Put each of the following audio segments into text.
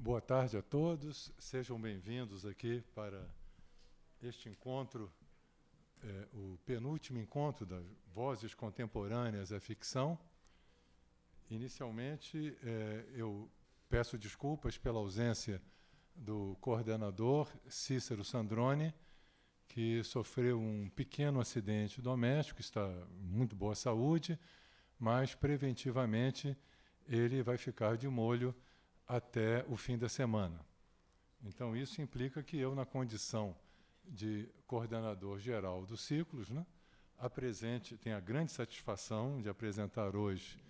Boa tarde a todos, sejam bem-vindos aqui para este encontro, é, o penúltimo encontro das Vozes Contemporâneas à Ficção. Inicialmente, é, eu Peço desculpas pela ausência do coordenador Cícero Sandrone, que sofreu um pequeno acidente doméstico, está em muito boa saúde, mas preventivamente ele vai ficar de molho até o fim da semana. Então, isso implica que eu, na condição de coordenador geral dos ciclos, né, apresente, tenho a grande satisfação de apresentar hoje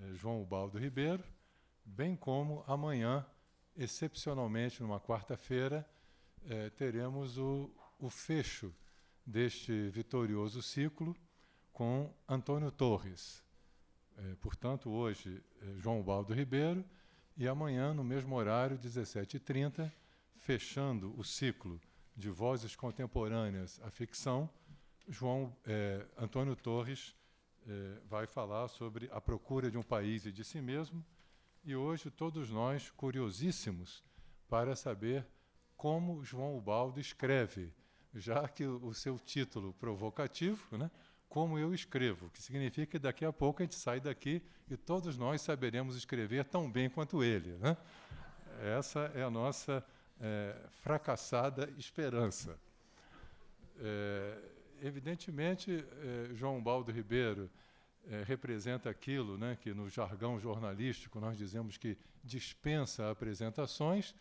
eh, João Baldo Ribeiro, bem como amanhã, excepcionalmente, numa quarta-feira, eh, teremos o, o fecho deste vitorioso ciclo com Antônio Torres. Eh, portanto, hoje, eh, João Baldo Ribeiro, e amanhã, no mesmo horário, 17h30, fechando o ciclo de vozes contemporâneas à ficção, João Antônio Torres vai falar sobre a procura de um país e de si mesmo, e hoje todos nós curiosíssimos para saber como João Ubaldo escreve, já que o seu título provocativo, né? Como eu escrevo, que significa que daqui a pouco a gente sai daqui e todos nós saberemos escrever tão bem quanto ele. Né? Essa é a nossa é, fracassada esperança. É, evidentemente, é, João Baldo Ribeiro é, representa aquilo né, que no jargão jornalístico nós dizemos que dispensa apresentações,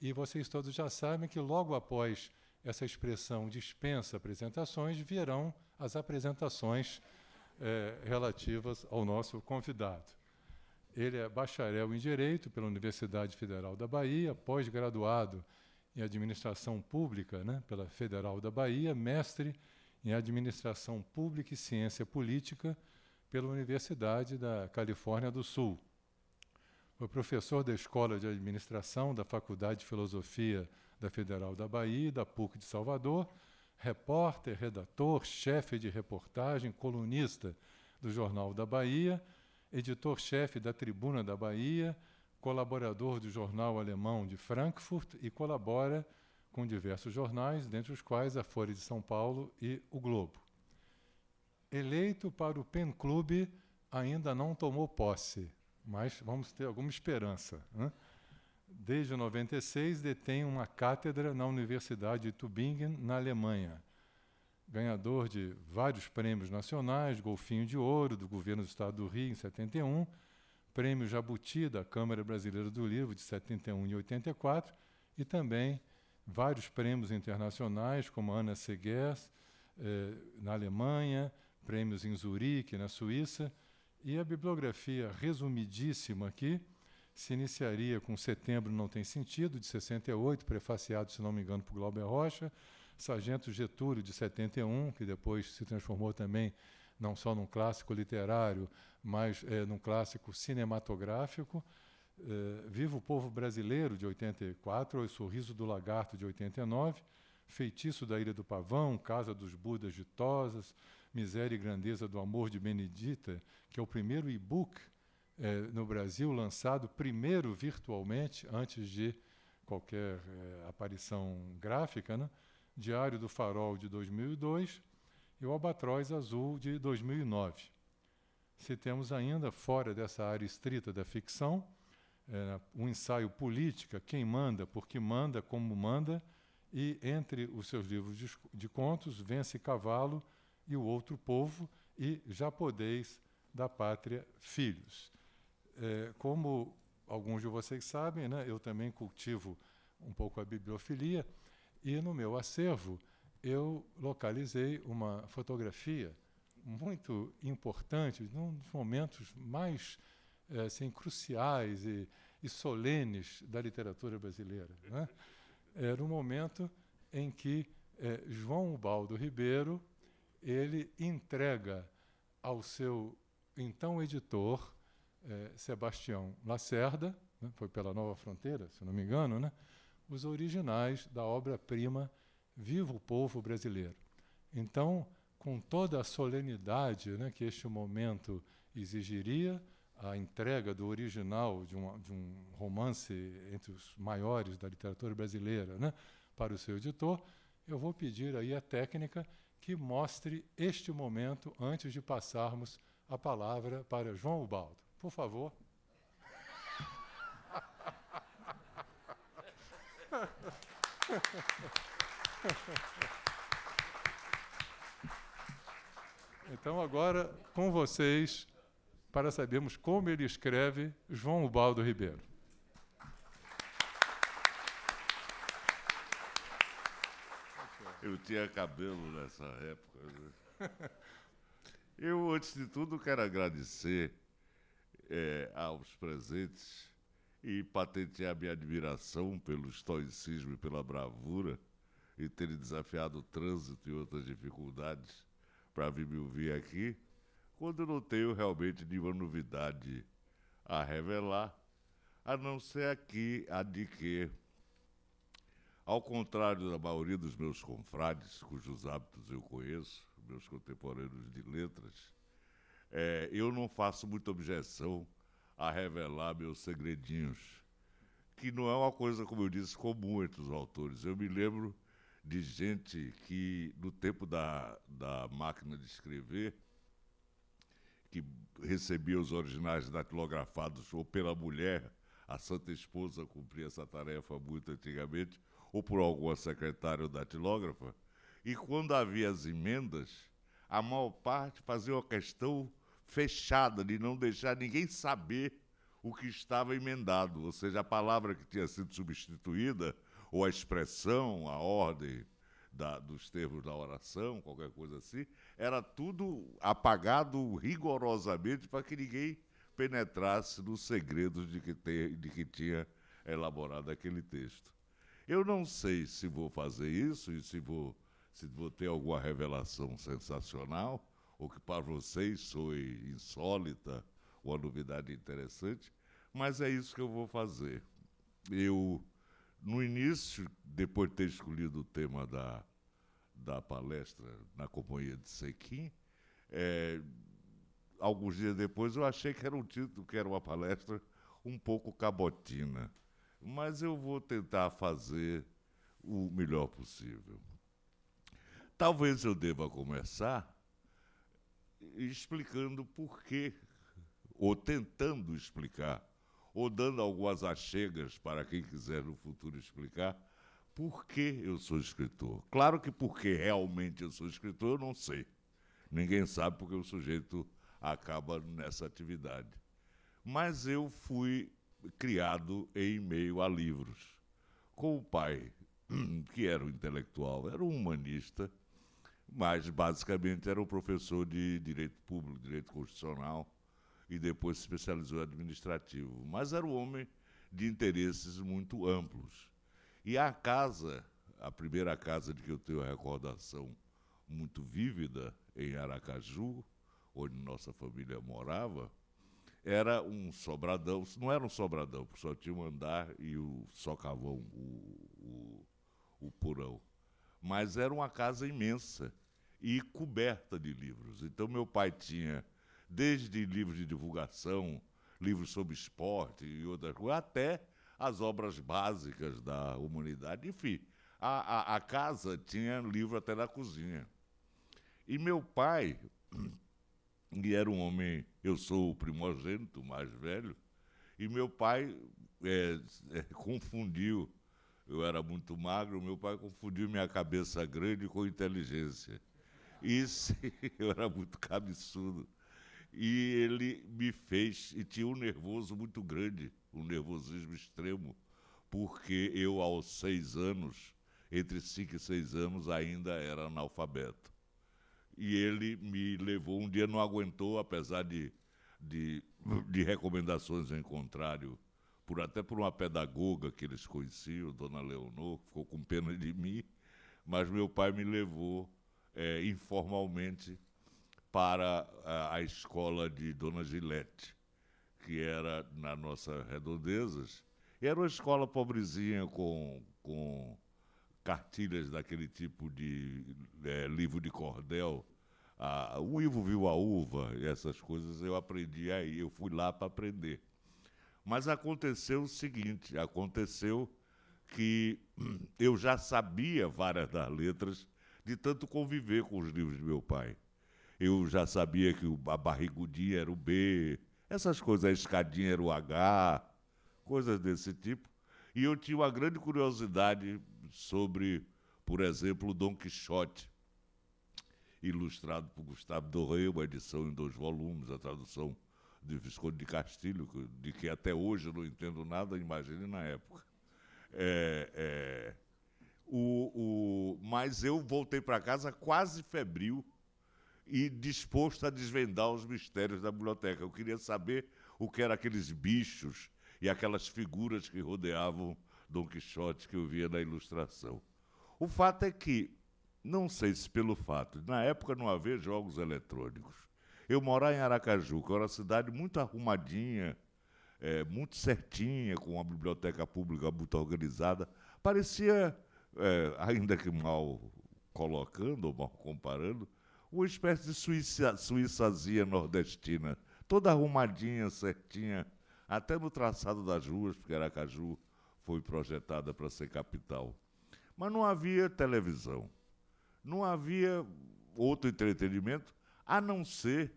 e vocês todos já sabem que logo após essa expressão dispensa apresentações, virão as apresentações é, relativas ao nosso convidado. Ele é bacharel em Direito pela Universidade Federal da Bahia, pós-graduado em Administração Pública né, pela Federal da Bahia, mestre em Administração Pública e Ciência Política pela Universidade da Califórnia do Sul. Foi professor da Escola de Administração da Faculdade de Filosofia da Federal da Bahia e da PUC de Salvador, repórter, redator, chefe de reportagem, colunista do Jornal da Bahia, editor-chefe da Tribuna da Bahia, colaborador do jornal alemão de Frankfurt e colabora com diversos jornais, dentre os quais a Folha de São Paulo e o Globo eleito para o PEN Clube, ainda não tomou posse, mas vamos ter alguma esperança. Né? Desde 96 detém uma cátedra na Universidade de Tübingen, na Alemanha. Ganhador de vários prêmios nacionais, Golfinho de Ouro do governo do Estado do Rio em 71, Prêmio Jabuti da Câmara Brasileira do Livro de 71 e 84 e também vários prêmios internacionais como Ana Seguers, eh, na Alemanha, prêmios em Zurique, na Suíça, e a bibliografia resumidíssima aqui se iniciaria com Setembro Não Tem Sentido, de 68, prefaciado, se não me engano, por Glauber Rocha, Sargento Getúlio, de 71, que depois se transformou também não só num clássico literário, mas é, num clássico cinematográfico, é, Viva o Povo Brasileiro, de 84, O Sorriso do Lagarto, de 89, Feitiço da Ilha do Pavão, Casa dos Budas de Tosas, Miséria e Grandeza do Amor de Benedita, que é o primeiro e-book é, no Brasil lançado primeiro virtualmente, antes de qualquer é, aparição gráfica, né? Diário do Farol de 2002 e o Albatroz Azul de 2009. Se temos ainda, fora dessa área estrita da ficção, é, um ensaio política, quem manda, porque manda, como manda, e entre os seus livros de, de contos, Vence Cavalo, e o outro povo, e já podeis da pátria filhos. É, como alguns de vocês sabem, né, eu também cultivo um pouco a bibliofilia, e no meu acervo eu localizei uma fotografia muito importante, num dos momentos mais é, assim, cruciais e, e, solenes da literatura brasileira. Né? Era um momento em que é, João Baldo Ribeiro, ele entrega ao seu então editor, eh, Sebastião Lacerda, né, foi pela Nova Fronteira, se não me engano, né, os originais da obra-prima Viva o Povo Brasileiro. Então, com toda a solenidade né, que este momento exigiria, a entrega do original de, de um romance entre os maiores da literatura brasileira né, para o seu editor, eu vou pedir aí a técnica que mostre este momento antes de passarmos a palavra para João Ubaldo. Por favor. Então, agora com vocês, para sabermos como ele escreve João Ubaldo Ribeiro. Eu tinha cabelo nessa época. Né? Eu, antes de tudo, quero agradecer é, aos presentes e patentear minha admiração pelo estoicismo e pela bravura e terem desafiado o trânsito e outras dificuldades para vir me ouvir aqui, quando não tenho realmente nenhuma novidade a revelar, a não ser aqui a de que ao contrário da maioria dos meus confrades, cujos hábitos eu conheço, meus contemporâneos de letras, é, eu não faço muita objeção a revelar meus segredinhos, que não é uma coisa, como eu disse, comum entre os autores. Eu me lembro de gente que, no tempo da, da máquina de escrever, que recebia os originais datilografados ou pela mulher, a santa esposa cumpria essa tarefa muito antigamente, ou por alguma secretária ou datilógrafa, e quando havia as emendas, a maior parte fazia uma questão fechada de não deixar ninguém saber o que estava emendado, ou seja, a palavra que tinha sido substituída, ou a expressão, a ordem da, dos termos da oração, qualquer coisa assim, era tudo apagado rigorosamente para que ninguém penetrasse nos segredos de que, de que tinha elaborado aquele texto. Eu não sei se vou fazer isso e se vou, se vou ter alguma revelação sensacional, ou que para vocês foi insólita, uma novidade interessante, mas é isso que eu vou fazer. Eu, no início, depois de ter escolhido o tema da, da palestra na companhia de Sequim, é, alguns dias depois eu achei que era um título, que era uma palestra um pouco cabotina mas eu vou tentar fazer o melhor possível. Talvez eu deva começar explicando por quê, ou tentando explicar, ou dando algumas achegas para quem quiser no futuro explicar por que eu sou escritor. Claro que porque realmente eu sou escritor, eu não sei. Ninguém sabe porque o sujeito acaba nessa atividade. Mas eu fui criado em meio a livros. Com o pai, que era um intelectual, era um humanista, mas basicamente era um professor de direito público, direito constitucional, e depois se especializou em administrativo. Mas era um homem de interesses muito amplos. E a casa, a primeira casa de que eu tenho a recordação muito vívida, em Aracaju, onde nossa família morava, era um sobradão, não era um sobradão, porque só tinha um andar e o socavão, o, o, o porão. Mas era uma casa imensa e coberta de livros. Então meu pai tinha desde livros de divulgação, livros sobre esporte e outras coisas, até as obras básicas da humanidade. Enfim, a, a, a casa tinha livro até na cozinha. E meu pai e era um homem, eu sou o primogênito, o mais velho, e meu pai é, é, confundiu. Eu era muito magro, meu pai confundiu minha cabeça grande com inteligência. Isso, eu era muito cabeçudo. E ele me fez, e tinha um nervoso muito grande, um nervosismo extremo, porque eu, aos seis anos, entre cinco e seis anos, ainda era analfabeto e ele me levou. Um dia não aguentou, apesar de, de, de recomendações em contrário, por, até por uma pedagoga que eles conheciam, Dona Leonor, que ficou com pena de mim, mas meu pai me levou é, informalmente para a, a, escola de Dona Gilete, que era na nossa Redondezas. Era uma escola pobrezinha com, com cartilhas daquele tipo de é, livro de cordel. Ah, o Ivo viu a uva, essas coisas eu aprendi aí, eu fui lá para aprender. Mas aconteceu o seguinte: aconteceu que eu já sabia várias das letras de tanto conviver com os livros de meu pai. Eu já sabia que a barrigudinha era o B, essas coisas, a escadinha era o H, coisas desse tipo. E eu tinha uma grande curiosidade sobre, por exemplo, Dom Quixote, ilustrado por Gustavo Doré uma edição em dois volumes, a tradução de Visconde de Castilho, de que até hoje não entendo nada, imagine na época. É, é, o, o, mas eu voltei para casa quase febril e disposto a desvendar os mistérios da biblioteca. Eu queria saber o que eram aqueles bichos e aquelas figuras que rodeavam Dom Quixote que eu via na ilustração. O fato é que, não sei se pelo fato, na época não havia jogos eletrônicos. Eu morava em Aracaju, que era uma cidade muito arrumadinha, é, muito certinha, com uma biblioteca pública muito organizada. Parecia, é, ainda que mal colocando ou mal comparando, uma espécie de suíça, suíçazia nordestina, toda arrumadinha, certinha, até no traçado das ruas, porque Aracaju foi projetada para ser capital. Mas não havia televisão, não havia outro entretenimento a não ser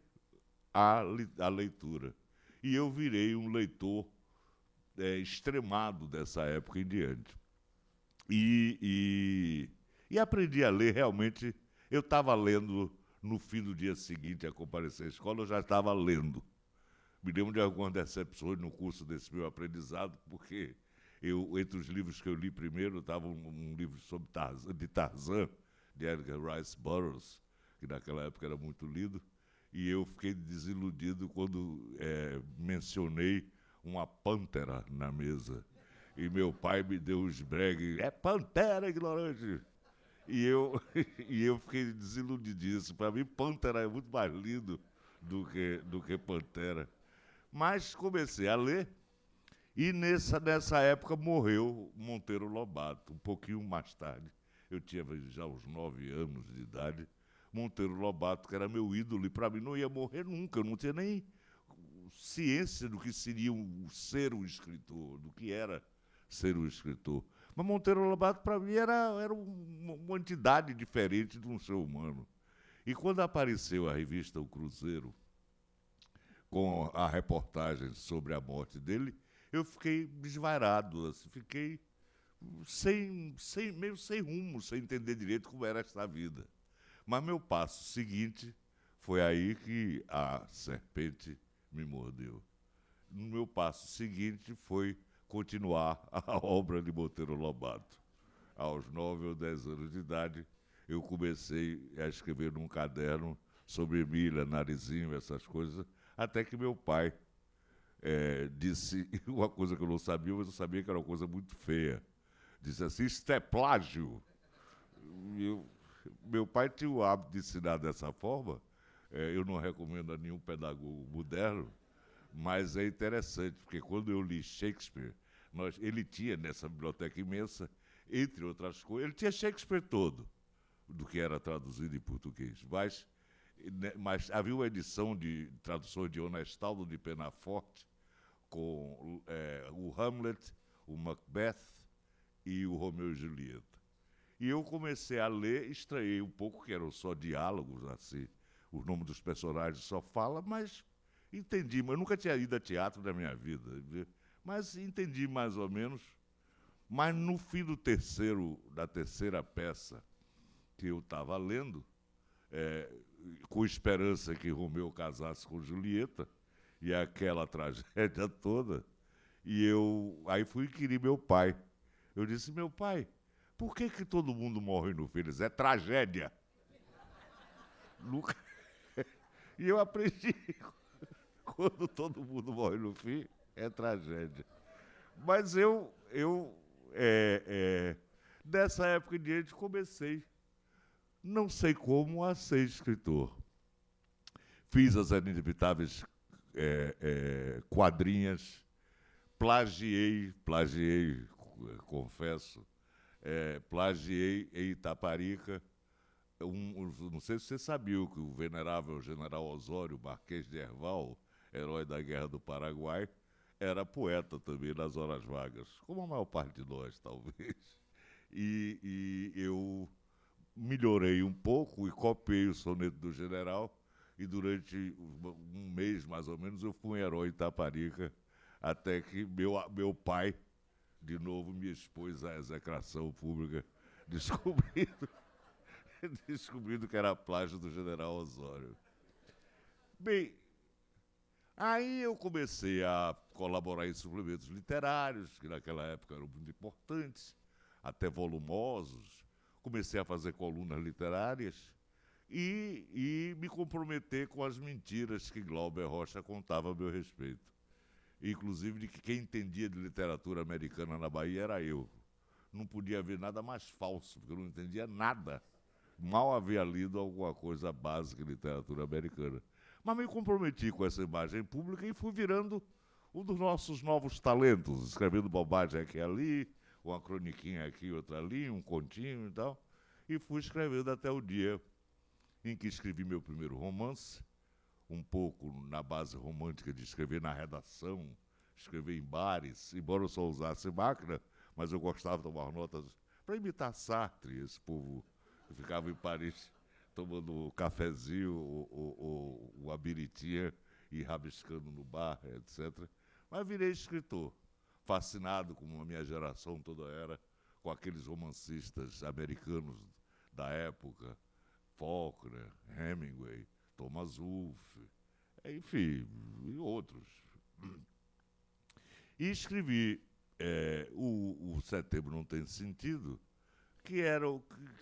a, a leitura. E eu virei um leitor é, extremado dessa época em diante. E, e, e aprendi a ler realmente. Eu estava lendo no fim do dia seguinte a comparecer à escola, eu já estava lendo. Me lembro de algumas decepções no curso desse meu aprendizado, porque eu, entre os livros que eu li primeiro, estava um, um, livro sobre Tarzan, de Tarzan, de Edgar Rice Burroughs, que naquela época era muito lido, e eu fiquei desiludido quando é, mencionei uma pântera na mesa. E meu pai me deu os bregues, é pantera ignorante! E eu, e eu fiquei desiludidíssimo. Para mim, pântera é muito mais lindo do que, do que pantera. Mas comecei a ler e nessa, nessa época morreu Monteiro Lobato. Um pouquinho mais tarde, eu tinha já os nove anos de idade, Monteiro Lobato, que era meu ídolo, e para mim não ia morrer nunca, eu não tinha nem ciência do que seria um, ser um escritor, do que era ser um escritor. Mas Monteiro Lobato, para mim, era, era uma entidade diferente de um ser humano. E quando apareceu a revista O Cruzeiro, com a reportagem sobre a morte dele, eu fiquei desvairado, assim, fiquei sem, sem, meio sem rumo, sem entender direito como era esta vida. Mas meu passo seguinte foi aí que a serpente me mordeu. No meu passo seguinte foi continuar a obra de Monteiro Lobato. Aos nove ou dez anos de idade, eu comecei a escrever num caderno sobre Emília, Narizinho, essas coisas, até que meu pai é, disse uma coisa que eu não sabia, mas eu sabia que era uma coisa muito feia. Disse assim: Isto é plágio. Eu, meu pai tinha o hábito de ensinar dessa forma. É, eu não recomendo a nenhum pedagogo moderno, mas é interessante, porque quando eu li Shakespeare, nós, ele tinha nessa biblioteca imensa, entre outras coisas, ele tinha Shakespeare todo, do que era traduzido em português, mas, né, mas havia uma edição de tradução de Honestaldo de Penaforte, com é, o Hamlet, o Macbeth e o Romeu e Julieta. E eu comecei a ler, estranhei um pouco, que eram só diálogos, assim, o nome dos personagens só fala, mas entendi. Eu nunca tinha ido a teatro na minha vida, mas entendi mais ou menos. Mas no fim do terceiro, da terceira peça que eu estava lendo, é, com esperança que Romeu casasse com Julieta, e aquela tragédia toda. E eu aí fui inquirir meu pai. Eu disse: "Meu pai, por que que todo mundo morre no Filhos? É tragédia". Nunca... e eu aprendi quando todo mundo morre no fim é tragédia. Mas eu eu é, é, dessa época em diante comecei não sei como a ser escritor. Fiz as inevitáveis é, é, quadrinhas, plagiei, plagiei, confesso, é, plagiei em Itaparica. Um, não sei se você sabia que o venerável general Osório, Marquês de Herval, herói da Guerra do Paraguai, era poeta também nas horas vagas, como a maior parte de nós, talvez. E, e eu melhorei um pouco e copiei o soneto do general e durante um mês, mais ou menos, eu fui um herói itaparica até que meu, meu pai, de novo, me expôs à execração pública, descobrindo, descobrindo que era plágio do general Osório. Bem, aí eu comecei a colaborar em suplementos literários, que naquela época eram muito importantes, até volumosos. Comecei a fazer colunas literárias e, e me comprometer com as mentiras que Glauber Rocha contava a meu respeito. Inclusive de que quem entendia de literatura americana na Bahia era eu. Não podia haver nada mais falso, porque eu não entendia nada. Mal havia lido alguma coisa básica de literatura americana. Mas me comprometi com essa imagem pública e fui virando um dos nossos novos talentos, escrevendo bobagem aqui e ali, uma croniquinha aqui, outra ali, um continho e tal. E fui escrevendo até o dia em que escrevi meu primeiro romance, um pouco na base romântica de escrever na redação, escrever em bares, embora eu só usasse máquina, mas eu gostava de tomar notas para imitar Sartre, esse povo que ficava em Paris tomando o cafezinho ou, o ou e rabiscando no bar, etc. Mas virei escritor, fascinado como a minha geração toda era, com aqueles romancistas americanos da época, Faulkner, Hemingway, Thomas Wolfe, enfim, e outros. E escrevi é, o, o, Setembro Não Tem Sentido, que, era,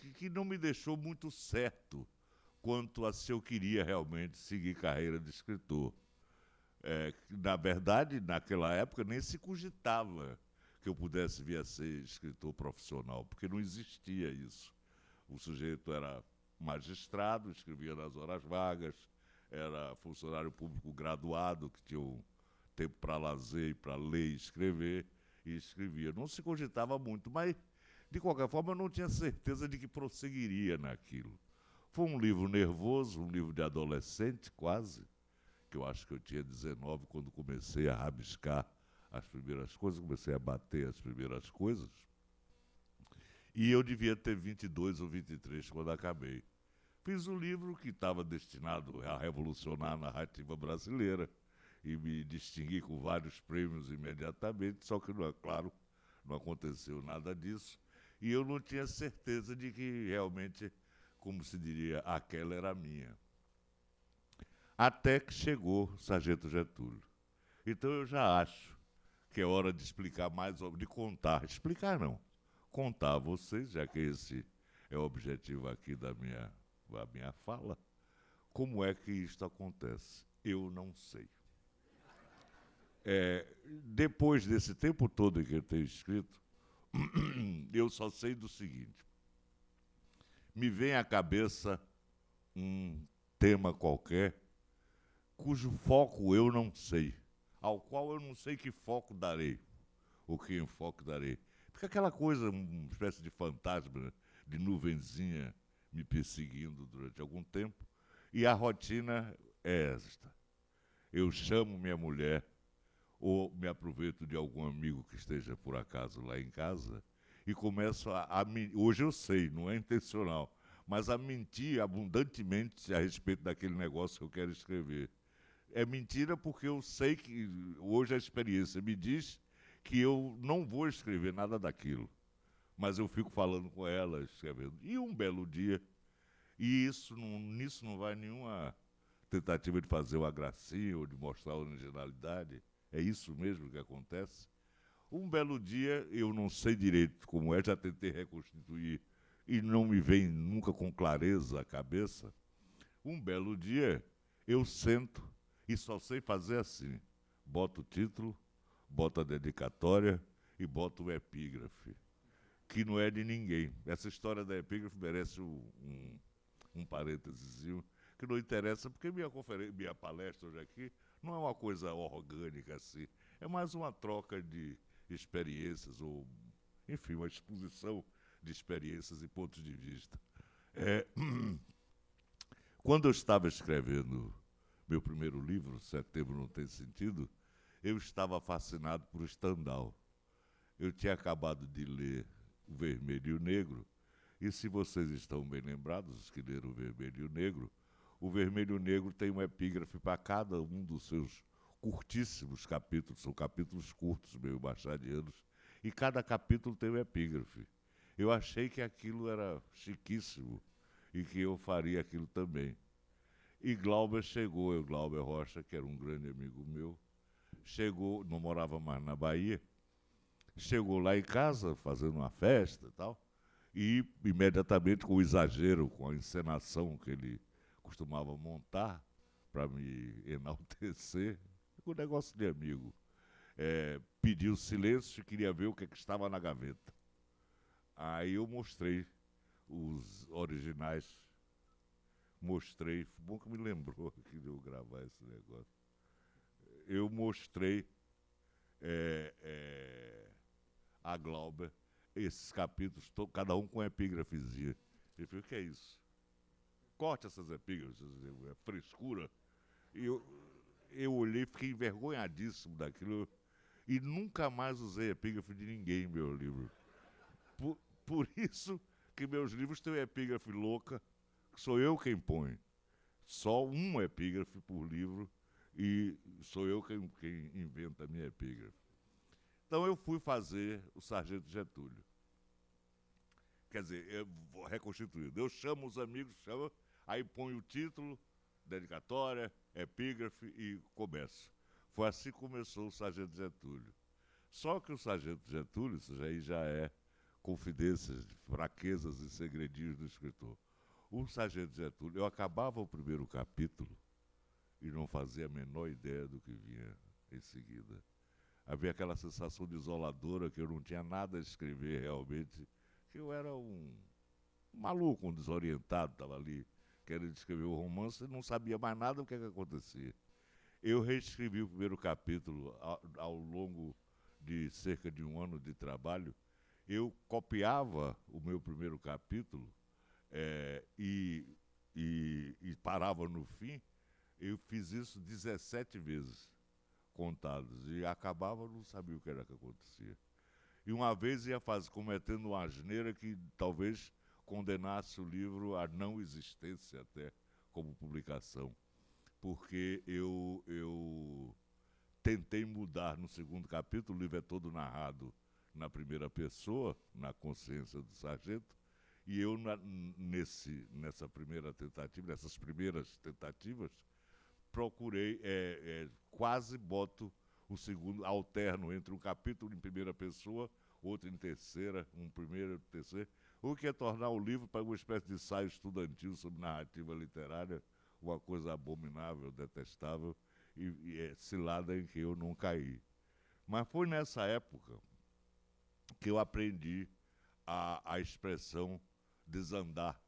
que, que não me deixou muito certo quanto a se eu queria realmente seguir carreira de escritor. É, na verdade, naquela época nem se cogitava que eu pudesse vir a ser escritor profissional, porque não existia isso. O sujeito era magistrado, escrevia nas horas vagas, era funcionário público graduado, que tinha um tempo para lazer, para ler e escrever, e escrevia. Não se cogitava muito, mas, de qualquer forma, eu não tinha certeza de que prosseguiria naquilo. Foi um livro nervoso, um livro de adolescente quase, que eu acho que eu tinha 19 quando comecei a rabiscar as primeiras coisas, comecei a bater as primeiras coisas. E eu devia ter 22 ou 23 quando acabei. Fiz um livro que estava destinado a revolucionar a narrativa brasileira e me distingui com vários prêmios imediatamente, só que, não é claro, não aconteceu nada disso. E eu não tinha certeza de que realmente, como se diria, aquela era minha. Até que chegou o Sargento Getúlio. Então eu já acho que é hora de explicar mais, de contar, explicar não, contar a vocês, já que esse é o objetivo aqui da minha, da minha fala, como é que isto acontece. Eu não sei. É, depois desse tempo todo que eu tenho escrito, eu só sei do seguinte: me vem à cabeça um tema qualquer cujo foco eu não sei, ao qual eu não sei que foco darei, ou que enfoque darei. Fica aquela coisa, uma espécie de fantasma, né, de nuvenzinha me perseguindo durante algum tempo. E a rotina é esta. Eu chamo minha mulher ou me aproveito de algum amigo que esteja por acaso lá em casa e começo a, a hoje eu sei, não é intencional, mas a mentir abundantemente a respeito daquele negócio que eu quero escrever. É mentira porque eu sei que hoje a experiência me diz que eu não vou escrever nada daquilo. Mas eu fico falando com ela, escrevendo. E um belo dia, e isso não, nisso não vai nenhuma tentativa de fazer uma gracinha ou de mostrar originalidade. É isso mesmo que acontece. Um belo dia, eu não sei direito como é, já tentei reconstituir e não me vem nunca com clareza a cabeça. Um belo dia, eu sento e só sei fazer assim: boto o título, bota a dedicatória e bota o epígrafe, que não é de ninguém. Essa história da epígrafe merece um, um parênteses que não interessa, porque minha, minha palestra hoje aqui não é uma coisa orgânica assim, é mais uma troca de experiências, ou, enfim, uma exposição de experiências e pontos de vista. É, quando eu estava escrevendo meu primeiro livro, Setembro Não Tem Sentido, eu estava fascinado por Stendhal. Eu tinha acabado de ler O Vermelho e o Negro, e se vocês estão bem lembrados, os que leram O Vermelho e o Negro, O Vermelho e o Negro tem um epígrafe para cada um dos seus curtíssimos capítulos, são capítulos curtos, meio machadianos, e cada capítulo tem um epígrafe. Eu achei que aquilo era chiquíssimo e que eu faria aquilo também. E Glauber chegou, eu, Glauber Rocha, que era um grande amigo meu, chegou, não morava mais na Bahia, chegou lá em casa fazendo uma festa e tal, e imediatamente com o exagero, com a encenação que ele costumava montar para me enaltecer, com o negócio de amigo, é, pediu silêncio e queria ver o que, é que estava na gaveta. Aí eu mostrei os originais mostrei. Bom que me lembrou que eu gravar esse negócio eu mostrei é, é, a Glauber esses capítulos, cada um com epígrafezinha. Ele falou, o que é isso? Corte essas epígrafes, é frescura. E eu, eu olhei, fiquei envergonhadíssimo daquilo. E nunca mais usei epígrafe de ninguém, em meu livro. Por, por isso que meus livros têm epígrafe louca, que sou eu quem põe. Só um epígrafe por livro e sou eu quem, quem inventa a minha epígrafe. Então eu fui fazer o Sargento Getúlio. Quer dizer, eu vou reconstituído. Eu chamo os amigos, chamo, aí ponho o título, dedicatória, epígrafe e começo. Foi assim que começou o Sargento Getúlio. Só que o Sargento Getúlio, isso aí já é confidências, fraquezas e segredinhos do escritor. O Sargento Getúlio, eu acabava o primeiro capítulo e não fazia a menor ideia do que vinha em seguida. Havia aquela sensação desoladora que eu não tinha nada a escrever realmente, que eu era um maluco, um desorientado, estava ali querendo escrever o um romance e não sabia mais nada do que, é que acontecia. Eu reescrevi o primeiro capítulo ao, ao longo de cerca de um ano de trabalho. Eu copiava o meu primeiro capítulo é, e, e, e parava no fim eu fiz isso 17 vezes, contados, e acabava, não sabia o que era que acontecia. E uma vez ia fazer, cometendo uma asneira que talvez condenasse o livro à não existência até como publicação, porque eu, eu tentei mudar no segundo capítulo, o livro é todo narrado na primeira pessoa, na consciência do sargento, e eu, na, nesse, nessa primeira tentativa, nessas primeiras tentativas, procurei, é, é, quase boto o segundo, alterno entre um capítulo em primeira pessoa, outro em terceira, um primeiro e terceiro, o que é tornar o livro para uma espécie de ensaio estudantil sobre narrativa literária, uma coisa abominável, detestável, e, e é, cilada em que eu não caí. Mas foi nessa época que eu aprendi a, a expressão desandar,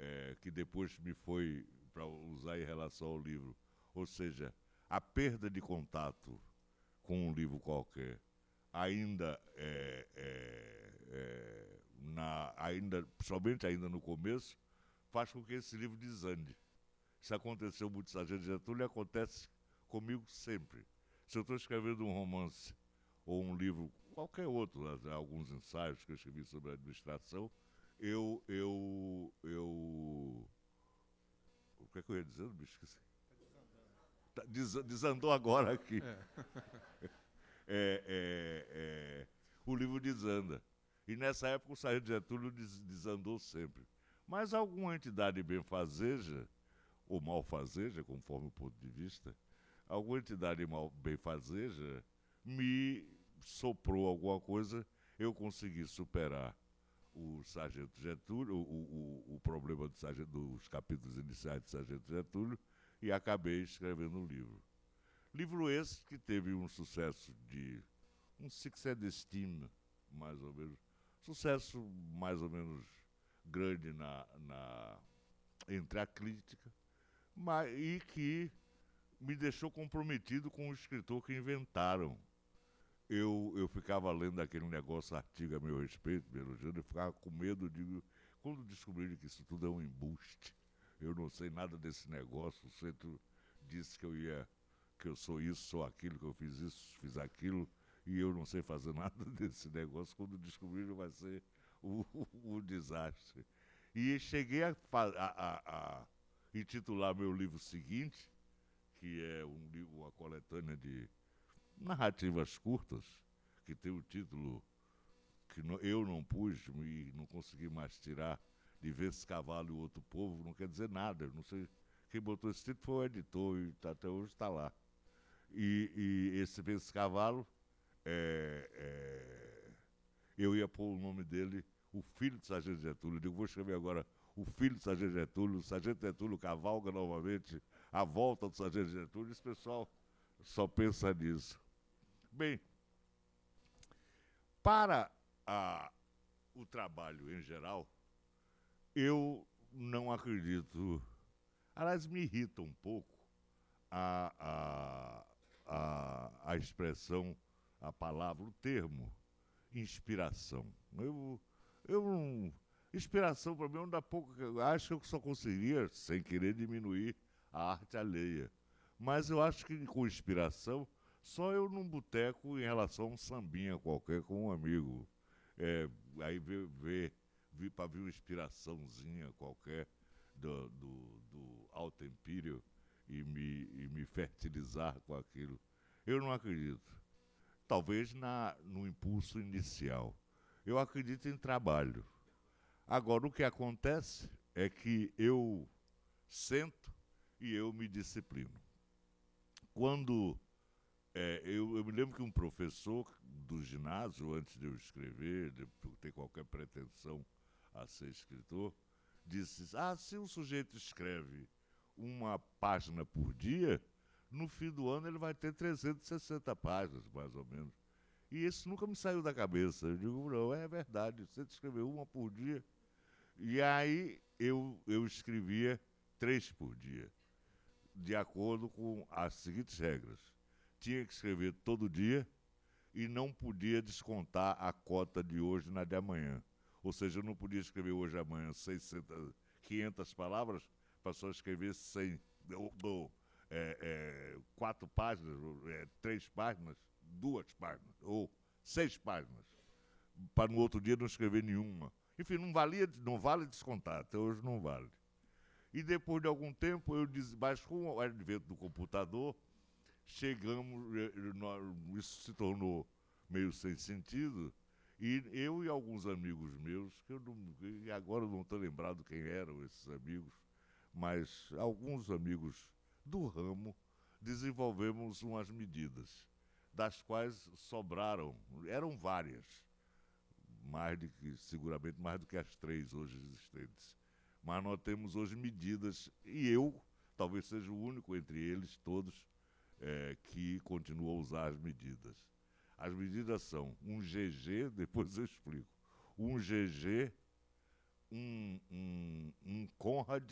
é, que depois me foi para usar em relação ao livro. Ou seja, a perda de contato com um livro qualquer ainda é, é, é, na, ainda somente ainda no começo faz com que esse livro desande. Isso aconteceu muito sargento Getúlio e acontece comigo sempre. Se eu estou escrevendo um romance ou um livro qualquer outro, né, alguns ensaios que eu escrevi sobre a administração, eu eu eu que, eu ia dizendo, bicho? Tá desandando. desandou agora aqui. É. É, é, é. o livro desanda. E nessa época o Sargento Getúlio des desandou sempre. Mas alguma entidade benfazeja, ou malfazeja, conforme o ponto de vista, alguma entidade mal benfazeja me soprou alguma coisa, eu consegui superar o Sargento Getúlio, o, o, o problema do Sargento, dos capítulos iniciais do Sargento Getúlio, e acabei escrevendo um livro. Livro esse que teve um sucesso de um succès d'estime, mais ou menos. Sucesso mais ou menos grande na, na entre a crítica, mas, e que me deixou comprometido com o escritor que inventaram eu, eu ficava lendo aquele negócio, artigo a meu respeito, me elogiando, eu ficava com medo de. Quando descobriram que isso tudo é um embuste, eu não sei nada desse negócio, o centro disse que eu ia, que eu sou isso, sou aquilo, que eu fiz isso, fiz aquilo, e eu não sei fazer nada desse negócio, quando descobrir vai ser o, o, o, desastre. E cheguei a, a, a, a intitular meu livro seguinte, que é um livro, uma coletânea de narrativas curtas, que tem o título que eu não pus e não consegui mais tirar de ver esse cavalo e outro povo, não quer dizer nada. não sei quem botou esse título foi o editor e tá, até hoje está lá. E, e esse Vence Cavalo, é, é, eu ia pôr o nome dele, o filho do Sargento Getúlio. Eu digo, vou escrever agora o filho do Sargento Getúlio, o Sargento Getúlio cavalga novamente a volta do Sargento Getúlio. Esse pessoal só pensa nisso. Bem, para a, o trabalho em geral, eu não acredito. Aliás, me irrita um pouco a, a, a, a expressão, a palavra, o termo inspiração. Eu, eu não. Inspiração para mim é um da acho que eu só conseguiria, sem querer diminuir a arte alheia. Mas eu acho que com inspiração só eu num boteco em relação a um sambinha qualquer com um amigo. É, aí ver, ver, vi para ver uma inspiraçãozinha qualquer do, do, do Alto Império e me, e me fertilizar com aquilo. Eu não acredito. Talvez na, no impulso inicial. Eu acredito em trabalho. Agora, o que acontece é que eu sento e eu me disciplino. Quando é, eu, eu, me lembro que um professor do ginásio, antes de eu escrever, de ter qualquer pretensão a ser escritor, disse: Ah, se um sujeito escreve uma página por dia, no fim do ano ele vai ter 360 páginas, mais ou menos. E isso nunca me saiu da cabeça. Eu digo: Não, é verdade, você escreveu uma por dia. E aí eu, eu escrevia três por dia, de acordo com as seguintes regras tinha que escrever todo dia e não podia descontar a cota de hoje na de amanhã. Ou seja, eu não podia escrever hoje e amanhã 600, 500 palavras, passou a escrever 100, ou, ou é, é, quatro páginas, é, três páginas, duas páginas, ou seis páginas, para no outro dia não escrever nenhuma. Enfim, não, valia, não vale descontar, até hoje não vale. E depois de algum tempo, eu disse, mas com o advento do computador, chegamos, isso se tornou meio sem sentido, e eu e alguns amigos meus, que eu não, agora eu não estou lembrado quem eram esses amigos, mas alguns amigos do ramo, desenvolvemos umas medidas, das quais sobraram, eram várias, mais do que, seguramente mais do que as três hoje existentes. Mas nós temos hoje medidas, e eu, talvez seja o único entre eles todos, é, que continua a usar as medidas. As medidas são um GG, depois eu explico, um GG, um, um, um Conrad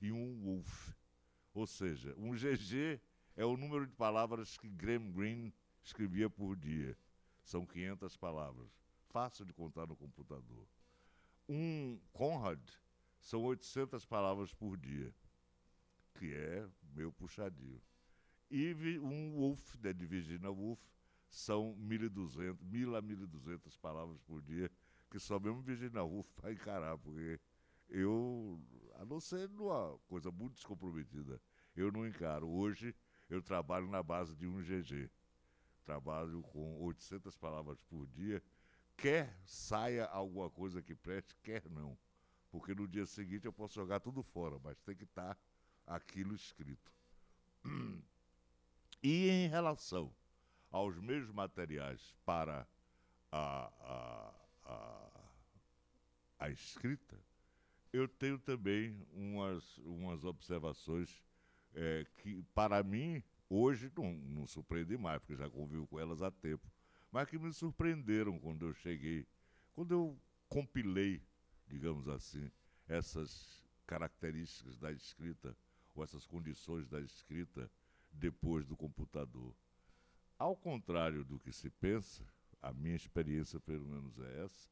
e um Wolf. Ou seja, um GG é o número de palavras que Graham Greene escrevia por dia. São 500 palavras. Fácil de contar no computador. Um Conrad são 800 palavras por dia, que é meio puxadinho e um Wolf, da né, de Virginia Wolf são 1.200, 1.000 a 1.200 palavras por dia, que só mesmo Virginia Woolf vai encarar, porque eu, a não ser uma coisa muito descomprometida, eu não encaro. Hoje eu trabalho na base de um GG. Trabalho com 800 palavras por dia. Quer saia alguma coisa que preste, quer não. Porque no dia seguinte eu posso jogar tudo fora, mas tem que estar tá aquilo escrito. E em relação aos meios materiais para a, a, a, a escrita, eu tenho também umas, umas observações é, que, para mim, hoje não, não surpreende mais, porque já convivo com elas há tempo, mas que me surpreenderam quando eu cheguei, quando eu compilei, digamos assim, essas características da escrita, ou essas condições da escrita, depois do computador. Ao contrário do que se pensa, a minha experiência pelo menos é essa,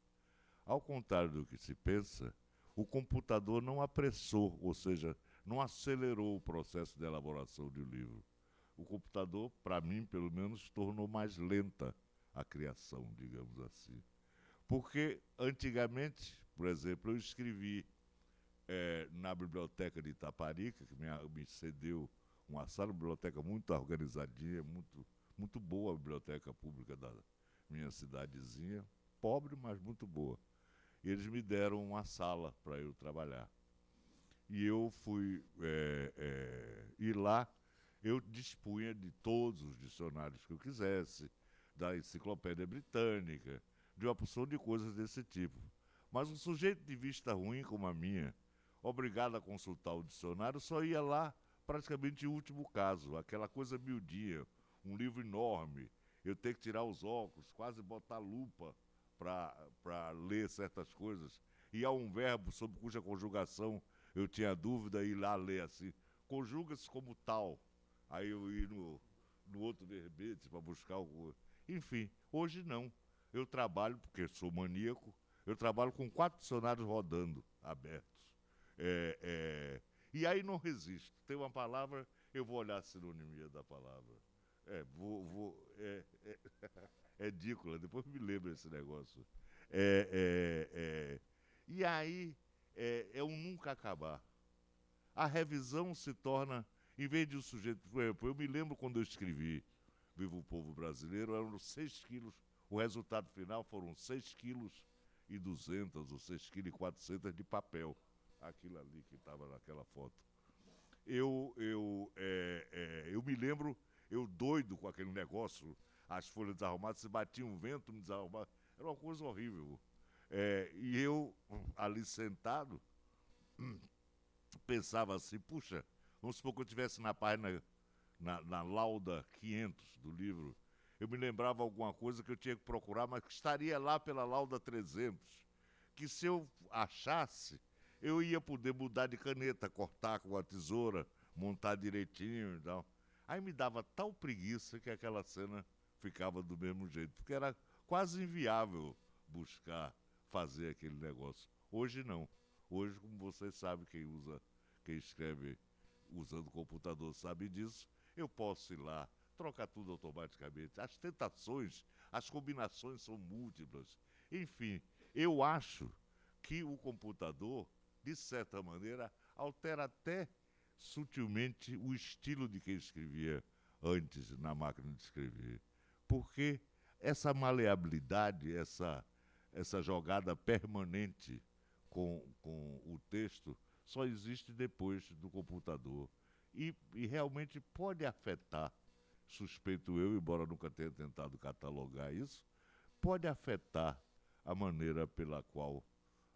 ao contrário do que se pensa, o computador não apressou, ou seja, não acelerou o processo de elaboração de um livro. O computador, para mim, pelo menos, tornou mais lenta a criação, digamos assim. Porque antigamente, por exemplo, eu escrevi é, na biblioteca de Itaparica, que me, me cedeu uma sala biblioteca muito organizadinha, muito, muito boa a biblioteca pública da minha cidadezinha, pobre, mas muito boa. E eles me deram uma sala para eu trabalhar. E eu fui é, é, e lá, eu dispunha de todos os dicionários que eu quisesse, da enciclopédia britânica, de uma porção de coisas desse tipo. Mas um sujeito de vista ruim como a minha, obrigado a consultar o dicionário, só ia lá praticamente o último caso, aquela coisa miudinha, um livro enorme. Eu tenho que tirar os óculos, quase botar lupa para ler certas coisas. E há um verbo sobre cuja conjugação eu tinha dúvida e lá ler assim, conjuga-se como tal. Aí eu ir no, no outro verbete para buscar coisa. Enfim, hoje não. Eu trabalho, porque sou maníaco, eu trabalho com quatro dicionários rodando, abertos. É, é, e aí não resisto. Tem uma palavra, eu vou olhar a sinonimia da palavra. É, vou. vou é, é, é dícola, depois me lembro esse negócio. É, é, é. E aí é, é um nunca acabar. A revisão se torna, em vez de um sujeito. Por exemplo, eu me lembro quando eu escrevi Viva o Povo Brasileiro, eram 6 quilos. O resultado final foram 6 quilos e 200 ou 6 quilos e 400 de papel aquilo ali que estava naquela foto. Eu, eu, é, é, eu me lembro, eu doido com aquele negócio, as folhas desarrumadas, se batia um vento, me desarrumava. Era uma coisa horrível. É, e eu, ali sentado, pensava assim, puxa, vamos supor que eu estivesse na página, na, na lauda 500 do livro, eu me lembrava alguma coisa que eu tinha que procurar, mas que estaria lá pela lauda 300, que se eu achasse, eu ia poder mudar de caneta, cortar com a tesoura, montar direitinho e tal. Aí me dava tal preguiça que aquela cena ficava do mesmo jeito, porque era quase inviável buscar fazer aquele negócio. Hoje não. Hoje, como vocês sabem, quem usa, quem escreve usando computador sabe disso, eu posso ir lá, trocar tudo automaticamente. As tentações, as combinações são múltiplas. Enfim, eu acho que o computador de certa maneira, altera até sutilmente o estilo de quem escrevia antes na máquina de escrever. Porque essa maleabilidade, essa, essa jogada permanente com, com o texto, só existe depois do computador. E, e realmente pode afetar, suspeito eu, embora nunca tenha tentado catalogar isso, pode afetar a maneira pela qual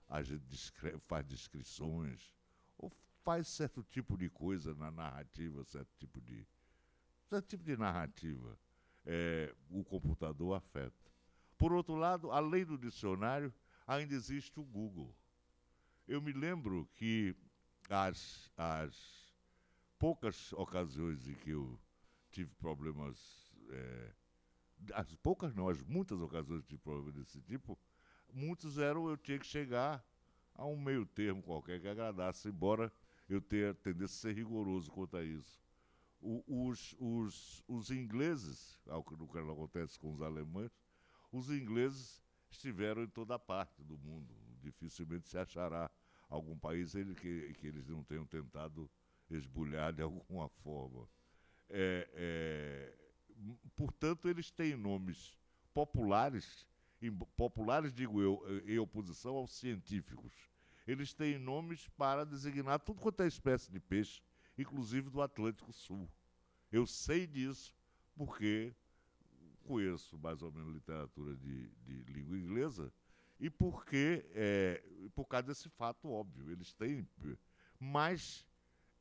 a gente descreve, faz descrições, ou faz certo tipo de coisa na narrativa, certo tipo de, certo tipo de narrativa. É, o computador afeta. Por outro lado, além do dicionário, ainda existe o Google. Eu me lembro que as, as poucas ocasiões em que eu tive problemas, é, as poucas não, as muitas ocasiões de problemas desse tipo, muitos eram eu tinha que chegar a um meio termo qualquer que agradasse, embora eu tenha tendência a ser rigoroso quanto a isso. O, os, os, os ingleses, ao que nunca acontece com os alemães, os ingleses estiveram em toda parte do mundo. Dificilmente se achará algum país ele, que, que eles não tenham tentado esbulhar de alguma forma. É, é, portanto, eles têm nomes populares populares, digo eu, eh, em oposição aos científicos. Eles têm nomes para designar tudo quanto é espécie de peixe, inclusive do Atlântico Sul. Eu sei disso porque conheço mais ou menos literatura de, de língua inglesa e porque, é, por causa desse fato óbvio, eles têm. Mas,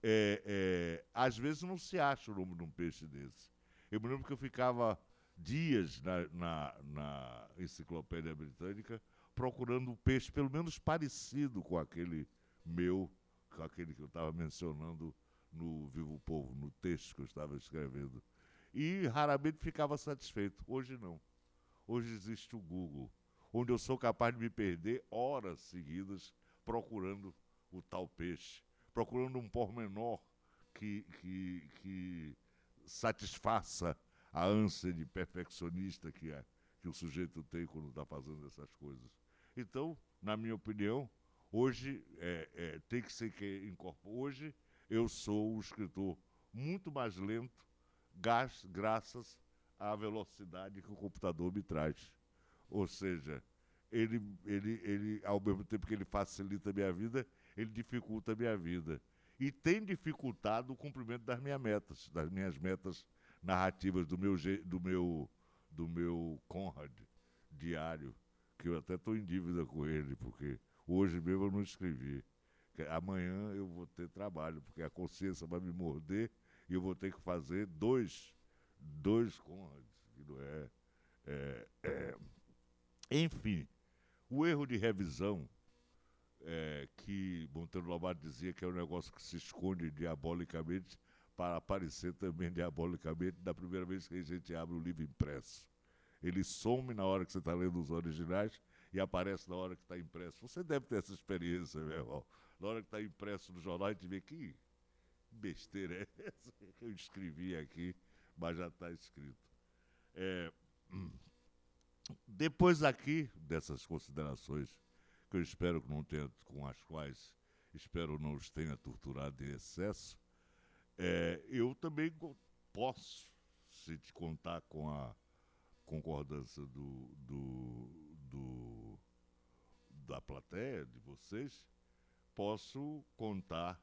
é, é, às vezes, não se acha o nome de um peixe desse. Eu me lembro que eu ficava dias na, na, na enciclopédia britânica procurando um peixe pelo menos parecido com aquele meu, com aquele que eu estava mencionando no Vivo Povo, no texto que eu estava escrevendo. E raramente ficava satisfeito. Hoje não. Hoje existe o Google, onde eu sou capaz de me perder horas seguidas procurando o tal peixe, procurando um pormenor que, que, que satisfaça a ânsia de perfeccionista que, é, que o sujeito tem quando está fazendo essas coisas. Então, na minha opinião, hoje é, é, tem que ser que incorpora. Hoje eu sou um escritor muito mais lento, graças à velocidade que o computador me traz. Ou seja, ele, ele, ele, ao mesmo tempo que ele facilita a minha vida, ele dificulta a minha vida. E tem dificultado o cumprimento das minhas metas, das minhas metas narrativas do meu, do meu, do meu Conrad diário, que eu até estou em dívida com ele, porque hoje mesmo eu não escrevi. Amanhã eu vou ter trabalho, porque a consciência vai me morder e eu vou ter que fazer dois, dois Conrads, que não é, é, é. Enfim, o erro de revisão é, que Monteiro Lobato dizia que é um negócio que se esconde diabolicamente, para aparecer também diabolicamente da primeira vez que a gente abre o livro impresso. Ele some na hora que você está lendo os originais e aparece na hora que está impresso. Você deve ter essa experiência, meu irmão. Na hora que está impresso no jornal, a gente vê que besteira é essa que eu escrevi aqui, mas já está escrito. É, depois aqui, dessas considerações, que eu espero que não tenha, com as quais espero não os tenha torturado em excesso, é, eu também posso, se te contar com a concordância do, do, do da plateia, de vocês, posso contar,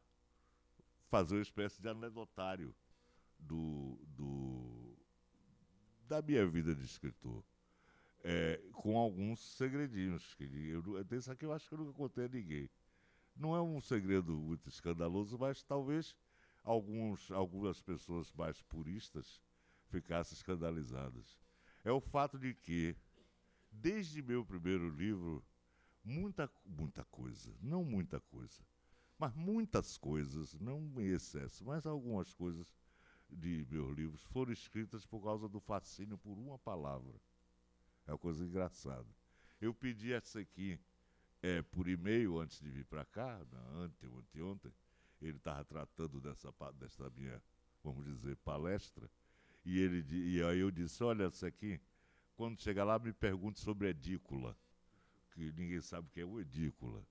fazer uma espécie de anedotário do, do, da minha vida de escritor. É, com alguns segredinhos. Que eu, desse aqui eu acho que eu nunca contei a ninguém. Não é um segredo muito escandaloso, mas talvez alguns, algumas pessoas mais puristas ficassem escandalizadas. É o fato de que, desde meu primeiro livro, muita, muita coisa, não muita coisa, mas muitas coisas, não em excesso, mas algumas coisas de meus livros foram escritas por causa do fascínio por uma palavra. É uma coisa engraçada. Eu pedi essa aqui é, por e-mail antes de vir para cá, ante ontem anteontem, ele estava tratando dessa, dessa minha, vamos dizer, palestra. E, ele, e aí eu disse: Olha, isso aqui, quando chegar lá, me pergunte sobre edícula, que ninguém sabe o que é o edícula.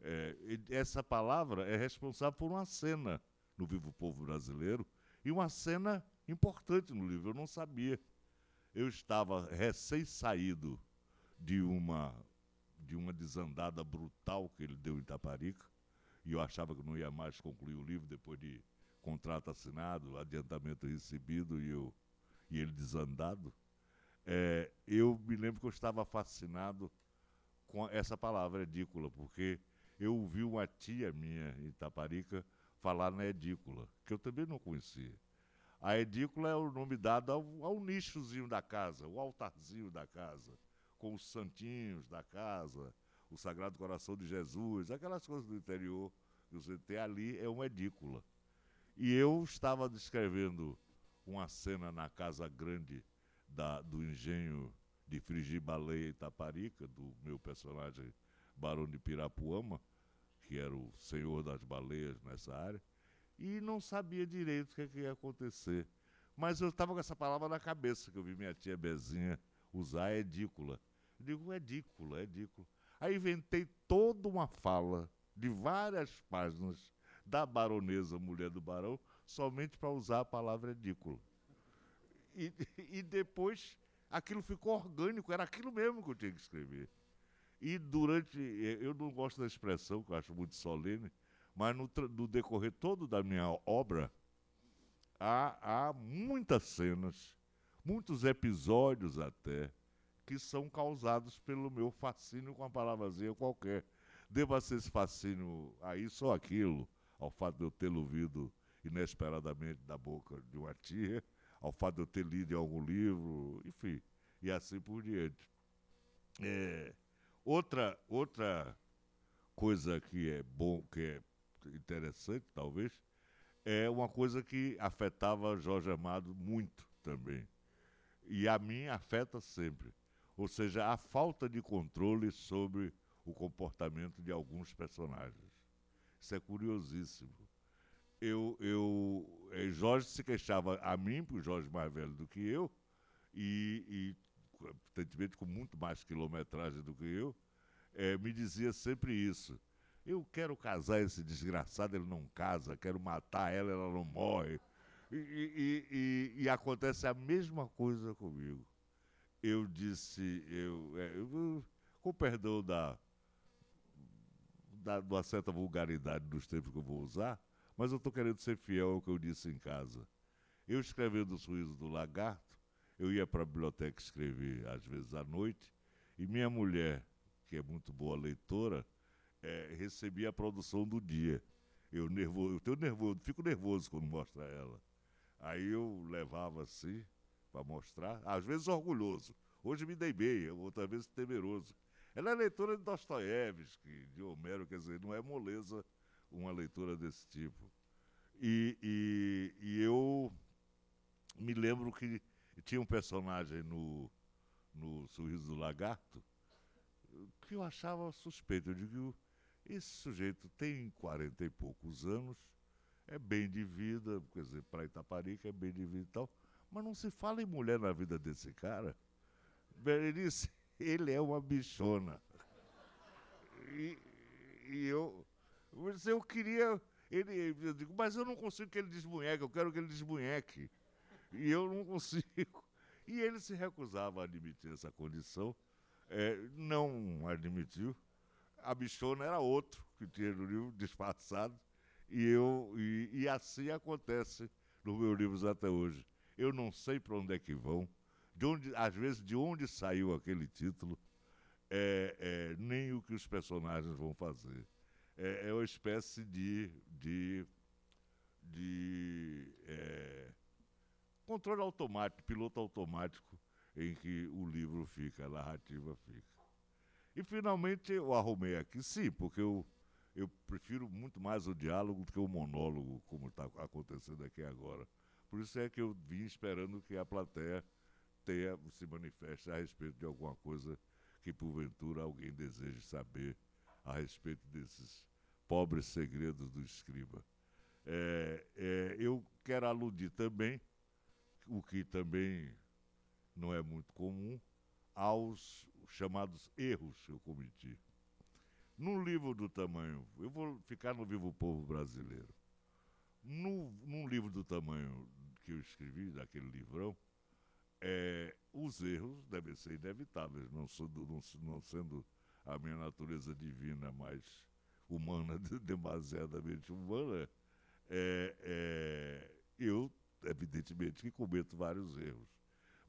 É, essa palavra é responsável por uma cena no Vivo Povo Brasileiro e uma cena importante no livro, eu não sabia. Eu estava recém-saído de uma, de uma desandada brutal que ele deu em Itaparica e eu achava que não ia mais concluir o livro depois de contrato assinado, adiantamento recebido e, eu, e ele desandado. É, eu me lembro que eu estava fascinado com essa palavra edícula, porque eu ouvi uma tia minha em Itaparica falar na edícula, que eu também não conhecia. A edícula é o nome dado ao, ao nichozinho da casa, o altarzinho da casa, com os santinhos da casa, o Sagrado Coração de Jesus, aquelas coisas do interior que você tem ali é uma edícula. E eu estava descrevendo uma cena na casa grande da, do engenho de frigir baleia e taparica, do meu personagem Barão de Pirapuama, que era o senhor das baleias nessa área, e não sabia direito o que, é que ia acontecer. Mas eu estava com essa palavra na cabeça, que eu vi minha tia Bezinha usar, é edícula. Eu digo, edícula, edícula. Aí inventei toda uma fala de várias páginas da baronesa Mulher do Barão, somente para usar a palavra edícula. E, e depois aquilo ficou orgânico, era aquilo mesmo que eu tinha que escrever. E durante. Eh, eu não gosto da expressão, que eu acho muito solene, mas no, no decorrer todo da minha obra, há, há muitas cenas, muitos episódios até, que são causados pelo meu fascínio com a palavrazinha qualquer. Deva ser esse fascínio aí só aquilo, ao fato de eu ter ouvido inesperadamente da boca de uma tia, ao fato de eu ter lido em algum livro, enfim, e assim por diante. É, outra, outra coisa que é bom, que é interessante, talvez, é uma coisa que afetava Jorge Amado muito também. E a mim afeta sempre ou seja, a falta de controle sobre o comportamento de alguns personagens. Isso é curiosíssimo. Eu, eu, eh, Jorge se queixava a mim, porque o Jorge é mais velho do que eu, e, e evidentemente com muito mais quilometragem do que eu, é, me dizia sempre isso. Eu quero casar esse desgraçado, ele não casa, quero matar ela, ela não morre. e, e, e acontece a mesma coisa comigo eu disse, eu, é, eu, com perdão da, da de uma certa vulgaridade dos tempos que eu vou usar, mas eu estou querendo ser fiel ao que eu disse em casa. Eu escrevendo o ruídos do Lagarto, eu ia para a biblioteca escrever, às vezes à noite, e minha mulher, que é muito boa leitora, é, recebia a produção do dia. Eu, nervoso, eu tenho nervoso, fico nervoso quando mostra ela. Aí eu levava assim, para mostrar, às vezes orgulhoso. Hoje me dei bem, outra vez temeroso. Ela é leitora de Dostoiévski, de Homero, quer dizer, não é moleza uma leitura desse tipo. E, e, e eu me lembro que tinha um personagem no, no Sorriso do Lagarto que eu achava suspeito. Eu digo, esse sujeito tem 40 e poucos anos, é bem de vida, quer dizer, para Itaparica é bem de vida e tal, mas não se fala em mulher na vida desse cara. Berenice, ele é uma bichona. E, e eu. eu queria. Ele, eu digo, mas eu não consigo que ele desmunheque, eu quero que ele desmunheque. E eu não consigo. E ele se recusava a admitir essa condição, é, não admitiu. A bichona era outro que tinha no livro, disfarçado, e, eu, e, e assim acontece nos meus livros até hoje eu não sei para onde é que vão, de onde, às vezes de onde saiu aquele título, é, é, nem o que os personagens vão fazer. É, é uma espécie de, de, de é, controle automático, piloto automático, em que o livro fica, a narrativa fica. E finalmente eu arrumei aqui, sim, porque eu, eu prefiro muito mais o diálogo do que o monólogo, como está acontecendo aqui agora. Por isso é que eu vim esperando que a plateia tenha, se manifeste a respeito de alguma coisa que porventura alguém deseje saber a respeito desses pobres segredos do escriba. É, é, eu quero aludir também, o que também não é muito comum, aos chamados erros que eu cometi. Num livro do tamanho, eu vou ficar no Vivo Povo Brasileiro. No, num livro do tamanho que eu escrevi, daquele livrão, é, os erros devem ser inevitáveis, não, sendo, não, sendo a minha natureza divina mais humana, demasiadamente humana, é, é, eu, evidentemente, que cometo vários erros.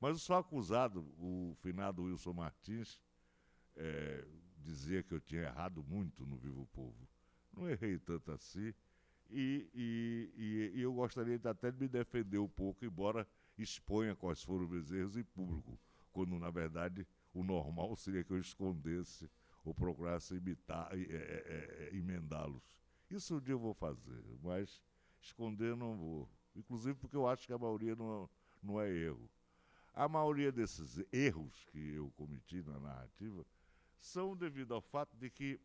Mas o só acusado, o finado Wilson Martins, é, dizia que eu tinha errado muito no Vivo Povo. Não errei tanto assim, e, e, e, eu gostaria até de me defender um pouco, embora exponha quais foram os meus erros em público, quando na verdade o normal seria que eu escondesse ou procurasse imitar, é, é, é, é emendá-los. Isso um dia eu vou fazer, mas esconder não vou. Inclusive porque eu acho que a maioria não, não é erro. A maioria desses erros que eu cometi na narrativa são devido ao fato de que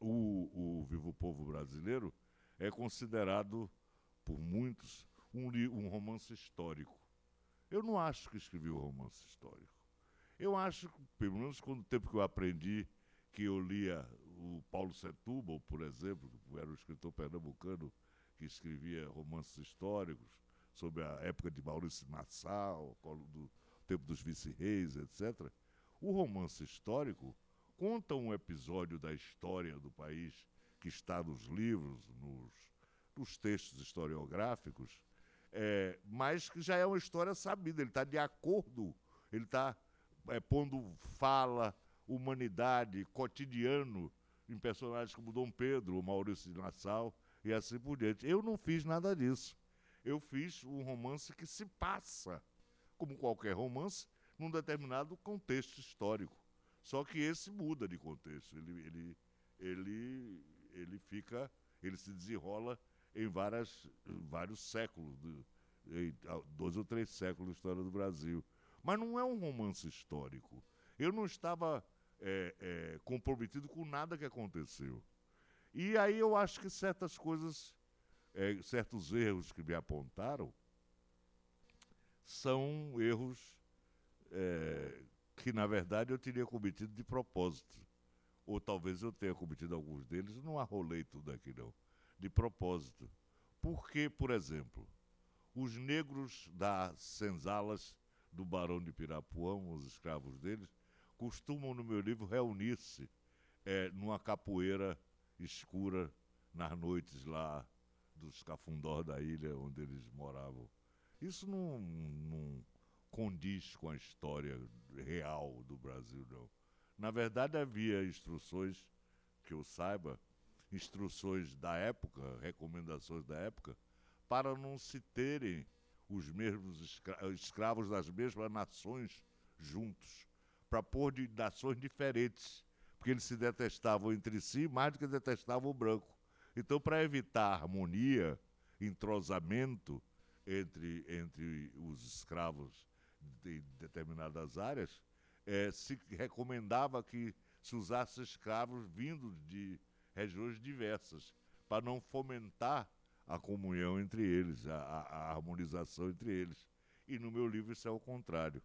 o, o Vivo Povo Brasileiro é considerado por muitos um, um romance histórico. Eu não acho que escrevi um romance histórico. Eu acho, pelo menos quando o tempo que eu aprendi que eu lia o Paulo Setúbal, por exemplo, que era um escritor pernambucano que escrevia romances históricos sobre a época de Maurício Nassau, do tempo dos vice-reis, etc. O romance histórico conta um episódio da história do país que está nos livros, nos, nos textos historiográficos, é, mas que já é uma história sabida. Ele está de acordo, ele está é, pondo fala, humanidade, cotidiano em personagens como Dom Pedro, Maurício de Nassau e assim por diante. Eu não fiz nada disso. Eu fiz um romance que se passa, como qualquer romance, num determinado contexto histórico. Só que esse muda de contexto. Ele, ele, ele ele fica, ele se desenrola em várias, vários séculos, em dois ou três séculos da história do Brasil. Mas não é um romance histórico. Eu não estava é, é, comprometido com nada que aconteceu. E aí eu acho que certas coisas, é, certos erros que me apontaram, são erros é, que, na verdade, eu teria cometido de propósito ou talvez eu tenha cometido alguns deles, não arrolei tudo aqui não, de propósito. Porque, por exemplo, os negros das senzalas do Barão de Pirapuã, os escravos deles, costumam, no meu livro, reunir-se é, numa capoeira escura nas noites lá dos cafundós da ilha onde eles moravam. Isso não, não condiz com a história real do Brasil, não. Na verdade, havia instruções, que eu saiba, instruções da época, recomendações da época, para não se terem os mesmos escra escravos das mesmas nações juntos, para pôr de nações diferentes, porque eles se detestavam entre si mais do que detestavam o branco. Então, para evitar harmonia, entrosamento entre, entre os escravos de determinadas áreas, é, se recomendava que se usasse escravos vindos de regiões diversas, para não fomentar a comunhão entre eles, a, a harmonização entre eles. E no meu livro isso é o contrário.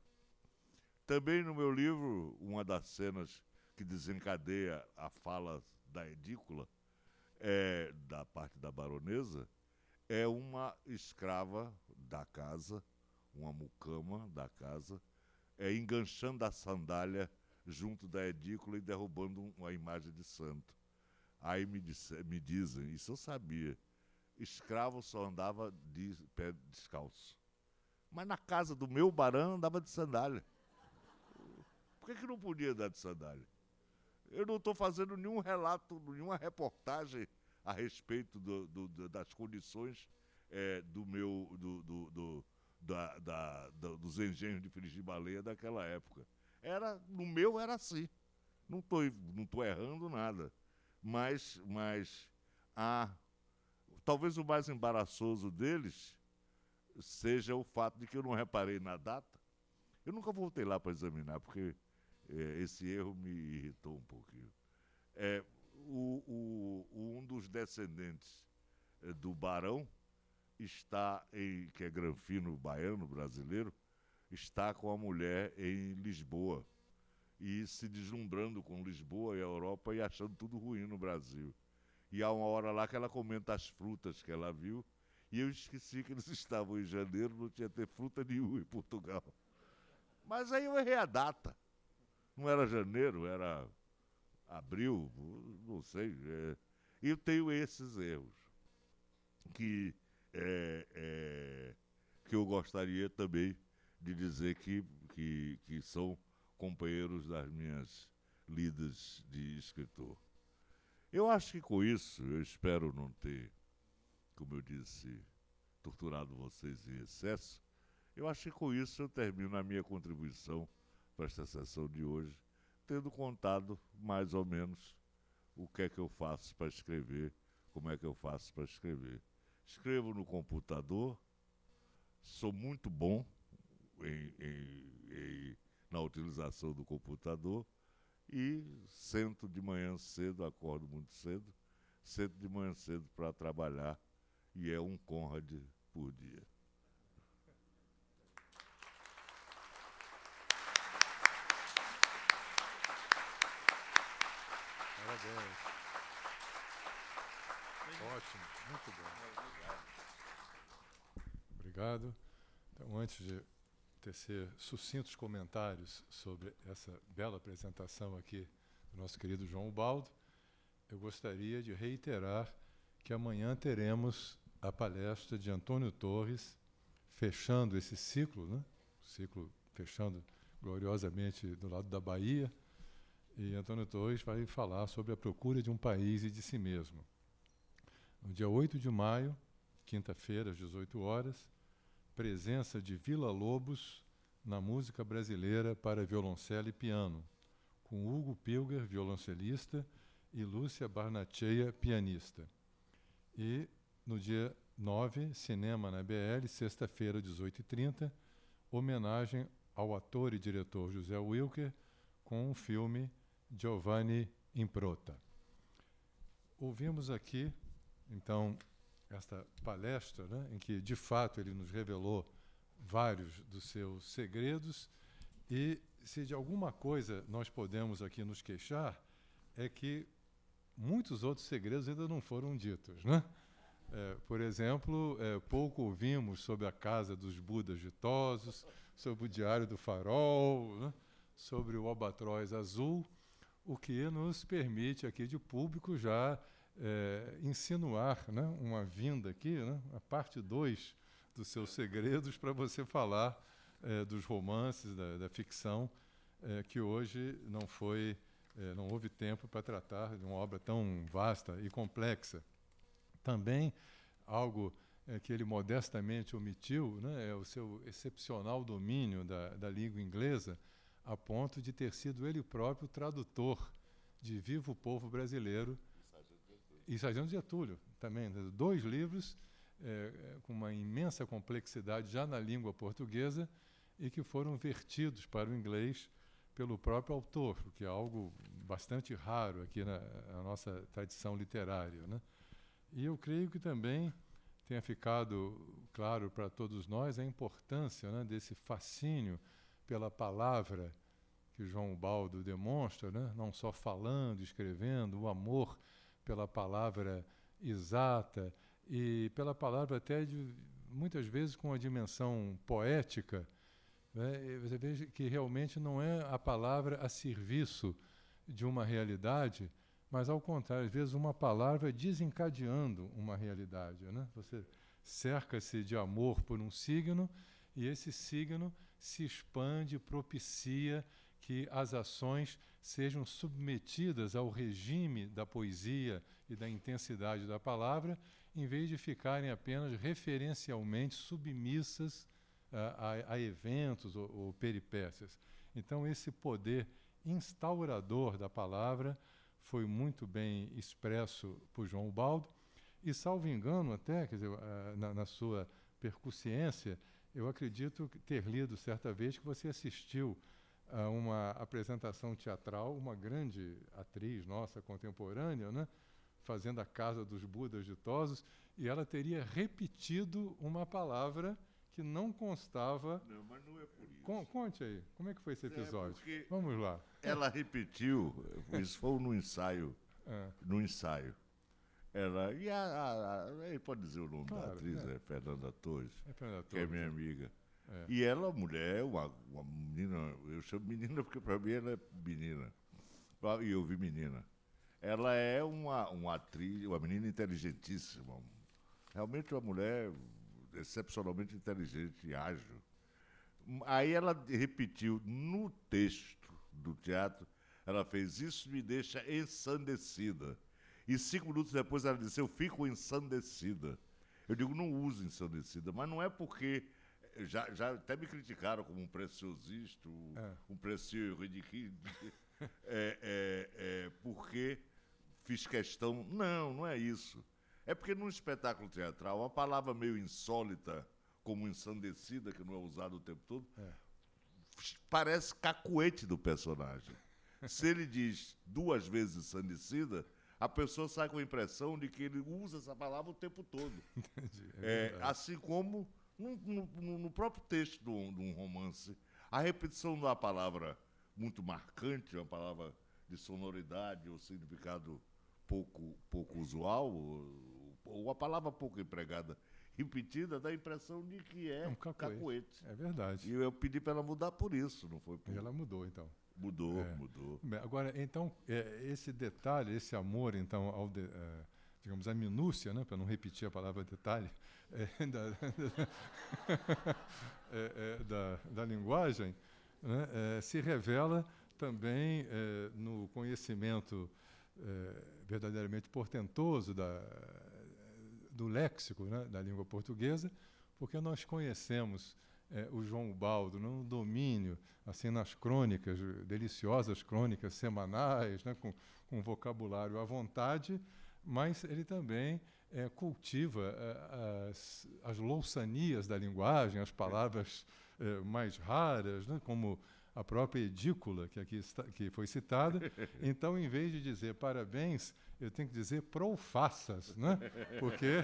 Também no meu livro, uma das cenas que desencadeia a fala da edícula, é, da parte da baronesa, é uma escrava da casa, uma mucama da casa, é, enganchando a sandália junto da edícula e derrubando uma imagem de santo. Aí me, disse, me dizem, isso eu sabia, escravo só andava de pé descalço. Mas na casa do meu barão andava de sandália. Por que, que não podia andar de sandália? Eu não estou fazendo nenhum relato, nenhuma reportagem a respeito do, do, das condições é, do meu do, do, da, da, da, dos engenhos de frigir baleia daquela época. Era, no meu era assim. Não estou não tô errando nada. Mas, mas a, talvez o mais embaraçoso deles seja o fato de que eu não reparei na data. Eu nunca voltei lá para examinar, porque é, esse erro me irritou um pouquinho. É, o, o, um dos descendentes eh, do barão, está em, que é granfino baiano, brasileiro, está com a mulher em Lisboa e se deslumbrando com Lisboa e a Europa e achando tudo ruim no Brasil. E há uma hora lá que ela comenta as frutas que ela viu e eu esqueci que eles estavam em janeiro, não tinha ter fruta nenhuma em Portugal. Mas aí eu errei a data. Não era janeiro, era abril, não sei. É. Eu tenho esses erros que é, é, que eu gostaria também de dizer que, que, que são companheiros das minhas lidas de escritor. Eu acho que com isso, eu espero não ter, como eu disse, torturado vocês em excesso. Eu acho que com isso eu termino a minha contribuição para esta sessão de hoje, tendo contado mais ou menos o que é que eu faço para escrever, como é que eu faço para escrever escrevo no computador, sou muito bom em, em, em, na utilização do computador e sento de manhã cedo, acordo muito cedo, sento de manhã cedo para trabalhar e é um Conrad por dia. Parabéns. Ótimo, muito bom. Obrigado. Então, antes de tecer sucintos comentários sobre essa bela apresentação aqui do nosso querido João Baldo, eu gostaria de reiterar que amanhã teremos a palestra de Antônio Torres, fechando esse ciclo, né? O ciclo fechando gloriosamente do lado da Bahia, e Antônio Torres vai falar sobre a procura de um país e de si mesmo no dia 8 de maio, quinta-feira, às 18 horas, presença de Vila Lobos na música brasileira para violoncelo e piano, com Hugo Pilger, violoncelista, e Lúcia Barnacheia, pianista. E no dia 9, cinema na BL, sexta-feira, 18h30, homenagem ao ator e diretor José Wilker com o filme Giovanni Improta. Ouvimos aqui então, esta palestra, né, em que de fato ele nos revelou vários dos seus segredos, e se de alguma coisa nós podemos aqui nos queixar, é que muitos outros segredos ainda não foram ditos. Né? É, por exemplo, é, pouco ouvimos sobre a casa dos Budas ditosos, sobre o Diário do Farol, né? sobre o Albatroz Azul, o que nos permite aqui de público já é, insinuar né, uma vinda aqui, né, a parte 2 dos seus segredos, para você falar é, dos romances, da, da ficção, é, que hoje não foi, não houve tempo para tratar de uma obra tão vasta e complexa. Também algo que ele modestamente omitiu né, é o seu excepcional domínio da, da língua inglesa, a ponto de ter sido ele próprio tradutor de Vivo Povo Brasileiro, e Sargento Getúlio também, né, dois livros é, é, com uma imensa complexidade já na língua portuguesa e que foram vertidos para o inglês pelo próprio autor, o que é algo bastante raro aqui na, na nossa tradição literária. Né? E eu creio que também tenha ficado claro para todos nós a importância né, desse fascínio pela palavra que João Baldo demonstra, né, não só falando, escrevendo, o amor pela palavra exata e pela palavra até de, muitas vezes com a dimensão poética, né? você veja que realmente não é a palavra a serviço de uma realidade, mas ao contrário, às vezes uma palavra desencadeando uma realidade. Né? Você cerca-se de amor por um signo e esse signo se expande, propicia que as ações sejam submetidas ao regime da poesia e da intensidade da palavra, em vez de ficarem apenas referencialmente submissas a, ah, a, a eventos ou, ou peripécias. Então, esse poder instaurador da palavra foi muito bem expresso por João Baldo, e, salvo engano, até quer dizer, ah, na, na sua percussiência, eu acredito ter lido certa vez que você assistiu uma apresentação teatral, uma grande atriz nossa contemporânea, né? fazendo a Casa dos Budas Ditosos, e ela teria repetido uma palavra que não constava. Não, mas não é por isso. Con conte aí, como é que foi esse é, episódio? É Vamos lá. Ela repetiu, isso foi no ensaio. É. No ensaio. Ela, e a, a, a, pode dizer o nome claro, da atriz, é. é Fernanda Torres, é Fernanda Torres. que é minha é. amiga. É. E ela, mulher, uma, uma menina, eu chamo menina porque para mim ela é menina. Ah, e eu vi menina. Ela é uma, uma atriz, uma menina inteligentíssima. Realmente uma mulher excepcionalmente inteligente e ágil. Aí ela repetiu no texto do teatro, ela fez isso me deixa ensandecida. E cinco minutos depois ela disse, eu fico ensandecida. Eu digo, não uso ensandecida, mas não é porque já, já até me criticaram como um preciosista, um, é. um precioso ridículo, é, é, é, porque fiz questão. Não, não é isso. É porque num espetáculo teatral, uma palavra meio insólita, como ensandecida, que não é usada o tempo todo, é. parece cacuete do personagem. Se ele diz duas vezes ensandecida, a pessoa sai com a impressão de que ele usa essa palavra o tempo todo. Entendi, é é, assim como no, no, no próprio texto de um romance. A repetição da palavra muito marcante, uma palavra de sonoridade ou significado pouco, pouco usual, ou, ou a palavra pouco empregada, repetida, dá a impressão de que é, é um cacuete. cacuete. É verdade. E eu pedi para ela mudar por isso, não foi por... Ela mudou, então. Mudou, é. mudou. Agora, então, é, esse detalhe, esse amor, então, ao... De, é digamos, a minúcia, né, para não repetir a palavra detalhe, é, da, é, é, da, da, linguagem, né, é, se revela também é, no conhecimento verdadeiramente portentoso da, do léxico né, da língua portuguesa, porque nós conhecemos o João Baldo no domínio, assim nas crônicas, deliciosas crônicas semanais, né, com, com vocabulário à vontade, mas ele também é, cultiva eh, as, as louçanias da linguagem, as palavras é, mais raras, né, como a própria edícula que aqui está, que foi citada. Então, em vez de dizer parabéns, eu tenho que dizer profaças, né? porque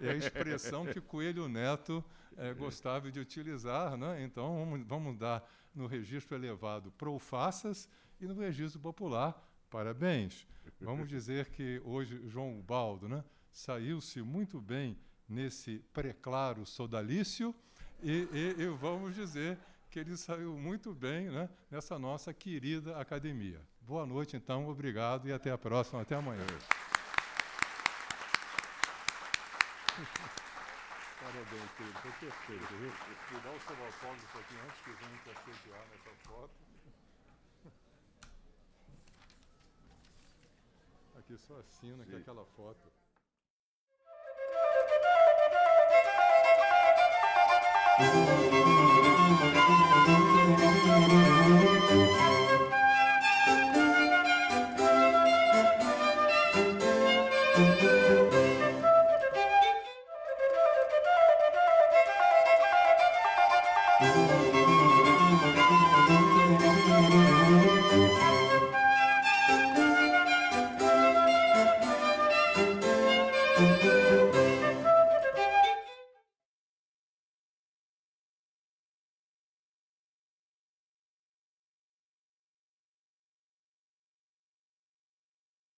é a expressão que Coelho Neto é, gostava de utilizar. Né? Então, vamos, vamos dar no registro elevado profaças e no registro popular parabéns. Vamos dizer que hoje João Baldo né, saiu-se muito bem nesse preclaro sodalício e, e, e, vamos dizer que ele saiu muito bem né, nessa nossa querida academia. Boa noite, então, obrigado e até a próxima, até amanhã. Parabéns, querido. Foi perfeito, viu? Me dá o seu aplauso aqui antes que venha encaixar nessa foto. aqui, só assina Sim. aquela foto. Música